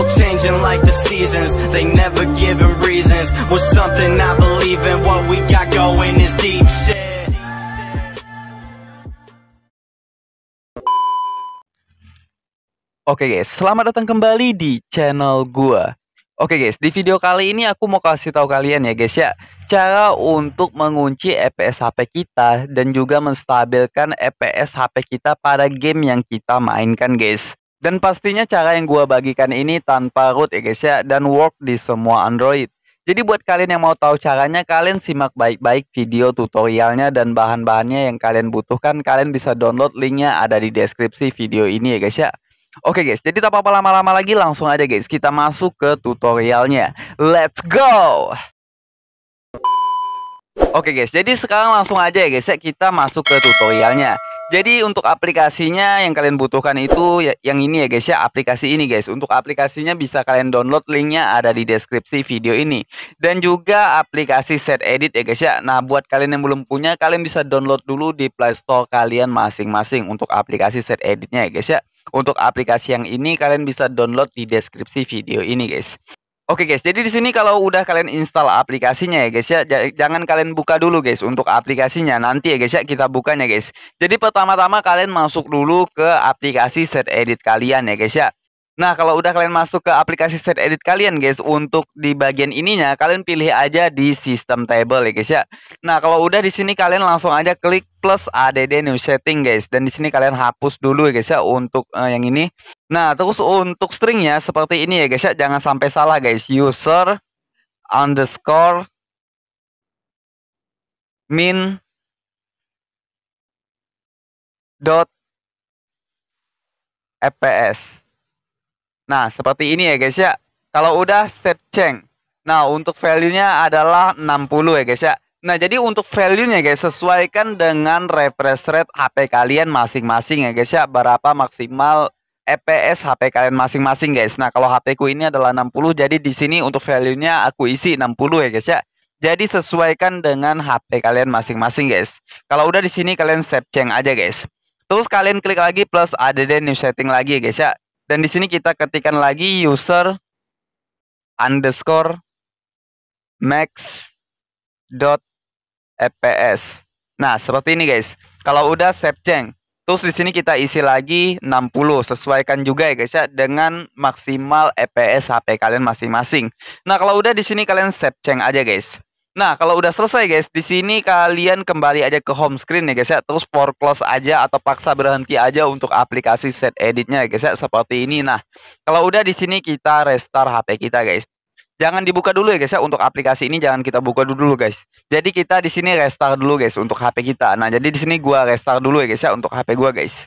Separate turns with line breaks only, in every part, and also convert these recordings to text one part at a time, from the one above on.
people changing like the seasons They never giving reasons With something I believe in What we got going is deep shit Oke okay guys, selamat datang kembali di channel gua. Oke okay guys, di video kali ini aku mau kasih tahu kalian ya guys ya, cara untuk mengunci FPS e HP kita dan juga menstabilkan FPS e HP kita pada game yang kita mainkan guys. Dan pastinya cara yang gue bagikan ini tanpa root ya guys ya dan work di semua Android. Jadi buat kalian yang mau tahu caranya kalian simak baik-baik video tutorialnya dan bahan-bahannya yang kalian butuhkan kalian bisa download linknya ada di deskripsi video ini ya guys ya. Oke guys, jadi tak apa-apa lama-lama lagi langsung aja guys kita masuk ke tutorialnya. Let's go! Oke guys, jadi sekarang langsung aja ya guys ya kita masuk ke tutorialnya. Jadi untuk aplikasinya yang kalian butuhkan itu ya, yang ini ya guys ya, aplikasi ini guys. Untuk aplikasinya bisa kalian download linknya ada di deskripsi video ini. Dan juga aplikasi Set Edit ya guys ya. Nah buat kalian yang belum punya, kalian bisa download dulu di playstore kalian masing-masing untuk aplikasi Set Editnya ya guys ya. Untuk aplikasi yang ini kalian bisa download di deskripsi video ini guys. Oke guys, jadi di sini kalau udah kalian install aplikasinya ya guys ya, jangan kalian buka dulu guys untuk aplikasinya. Nanti ya guys ya kita bukanya guys. Jadi pertama-tama kalian masuk dulu ke aplikasi set edit kalian ya guys ya. Nah, kalau udah kalian masuk ke aplikasi set edit kalian, guys, untuk di bagian ininya kalian pilih aja di system table ya, guys ya. Nah, kalau udah di sini kalian langsung aja klik plus add new setting, guys. Dan di sini kalian hapus dulu ya, guys ya untuk uh, yang ini. Nah, terus untuk stringnya seperti ini ya, guys ya. Jangan sampai salah, guys. User underscore min dot fps Nah, seperti ini ya guys ya. Kalau udah set change. Nah, untuk value-nya adalah 60 ya guys ya. Nah, jadi untuk value-nya guys, sesuaikan dengan refresh rate HP kalian masing-masing ya guys ya. Berapa maksimal fps HP kalian masing-masing guys. Nah, kalau HP ku ini adalah 60, jadi di sini untuk value-nya aku isi 60 ya guys ya. Jadi sesuaikan dengan HP kalian masing-masing guys. Kalau udah di sini kalian set change aja guys. Terus kalian klik lagi plus add new setting lagi guys ya. Dan di sini kita ketikkan lagi user underscore max dot fps. Nah, seperti ini guys. Kalau udah save change, terus di sini kita isi lagi 60. Sesuaikan juga ya guys ya dengan maksimal fps HP kalian masing-masing. Nah, kalau udah di sini kalian save change aja guys. Nah, kalau udah selesai guys, di sini kalian kembali aja ke home screen ya guys ya. Terus power close aja atau paksa berhenti aja untuk aplikasi set editnya ya guys ya seperti ini. Nah, kalau udah di sini kita restart HP kita guys. Jangan dibuka dulu ya guys ya untuk aplikasi ini jangan kita buka dulu guys. Jadi kita di sini restart dulu guys untuk HP kita. Nah, jadi di sini gua restart dulu ya guys ya untuk HP gua guys.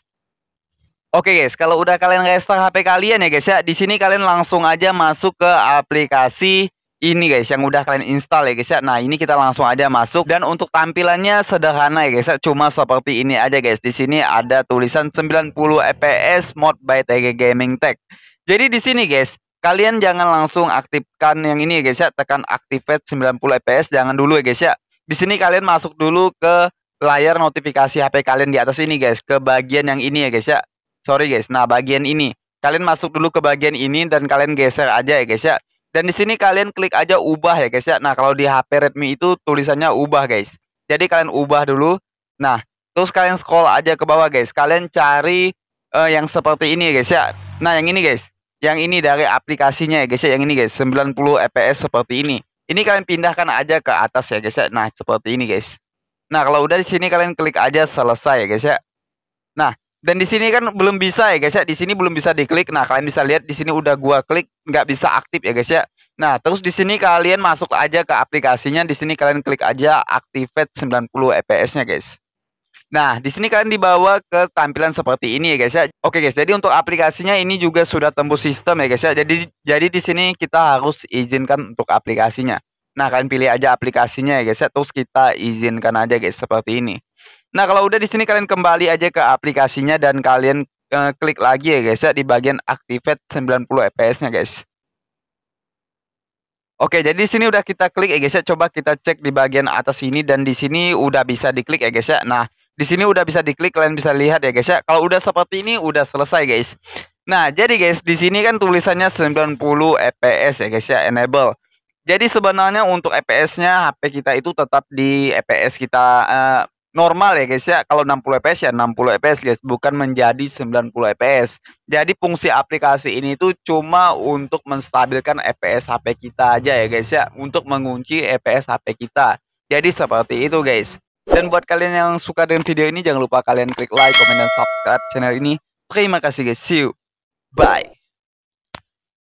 Oke okay guys, kalau udah kalian restart HP kalian ya guys ya, di sini kalian langsung aja masuk ke aplikasi ini guys yang udah kalian install ya guys ya. Nah, ini kita langsung aja masuk dan untuk tampilannya sederhana ya guys ya. Cuma seperti ini aja guys. Di sini ada tulisan 90 fps mod by TG Gaming Tech. Jadi di sini guys, kalian jangan langsung aktifkan yang ini ya guys ya. Tekan activate 90 fps jangan dulu ya guys ya. Di sini kalian masuk dulu ke layar notifikasi HP kalian di atas ini guys, ke bagian yang ini ya guys ya. Sorry guys. Nah, bagian ini kalian masuk dulu ke bagian ini dan kalian geser aja ya guys ya dan di sini kalian klik aja ubah ya guys ya. Nah, kalau di HP Redmi itu tulisannya ubah guys. Jadi kalian ubah dulu. Nah, terus kalian scroll aja ke bawah guys. Kalian cari uh, yang seperti ini guys ya. Nah, yang ini guys. Yang ini dari aplikasinya ya guys ya. Yang ini guys, 90 fps seperti ini. Ini kalian pindahkan aja ke atas ya guys ya. Nah, seperti ini guys. Nah, kalau udah di sini kalian klik aja selesai ya guys ya. Nah, dan di sini kan belum bisa ya guys ya. Di sini belum bisa diklik. Nah, kalian bisa lihat di sini udah gua klik nggak bisa aktif ya guys ya. Nah, terus di sini kalian masuk aja ke aplikasinya. Di sini kalian klik aja activate 90 fps-nya guys. Nah, di sini kalian dibawa ke tampilan seperti ini ya guys ya. Oke guys, jadi untuk aplikasinya ini juga sudah tembus sistem ya guys ya. Jadi jadi di sini kita harus izinkan untuk aplikasinya. Nah, kalian pilih aja aplikasinya ya guys ya. Terus kita izinkan aja guys seperti ini. Nah, kalau udah di sini kalian kembali aja ke aplikasinya dan kalian uh, klik lagi ya guys ya di bagian activate 90 fps-nya guys. Oke, jadi di sini udah kita klik ya guys ya. Coba kita cek di bagian atas ini dan di sini udah bisa diklik ya guys ya. Nah, di sini udah bisa diklik kalian bisa lihat ya guys ya. Kalau udah seperti ini udah selesai guys. Nah, jadi guys, di sini kan tulisannya 90 fps ya guys ya, enable. Jadi sebenarnya untuk fps-nya HP kita itu tetap di fps kita uh, normal ya guys ya kalau 60 fps ya 60 fps guys bukan menjadi 90 fps jadi fungsi aplikasi ini tuh cuma untuk menstabilkan fps HP kita aja ya guys ya untuk mengunci fps HP kita jadi seperti itu guys dan buat kalian yang suka dengan video ini jangan lupa kalian klik like, komen, dan subscribe channel ini terima kasih guys see you bye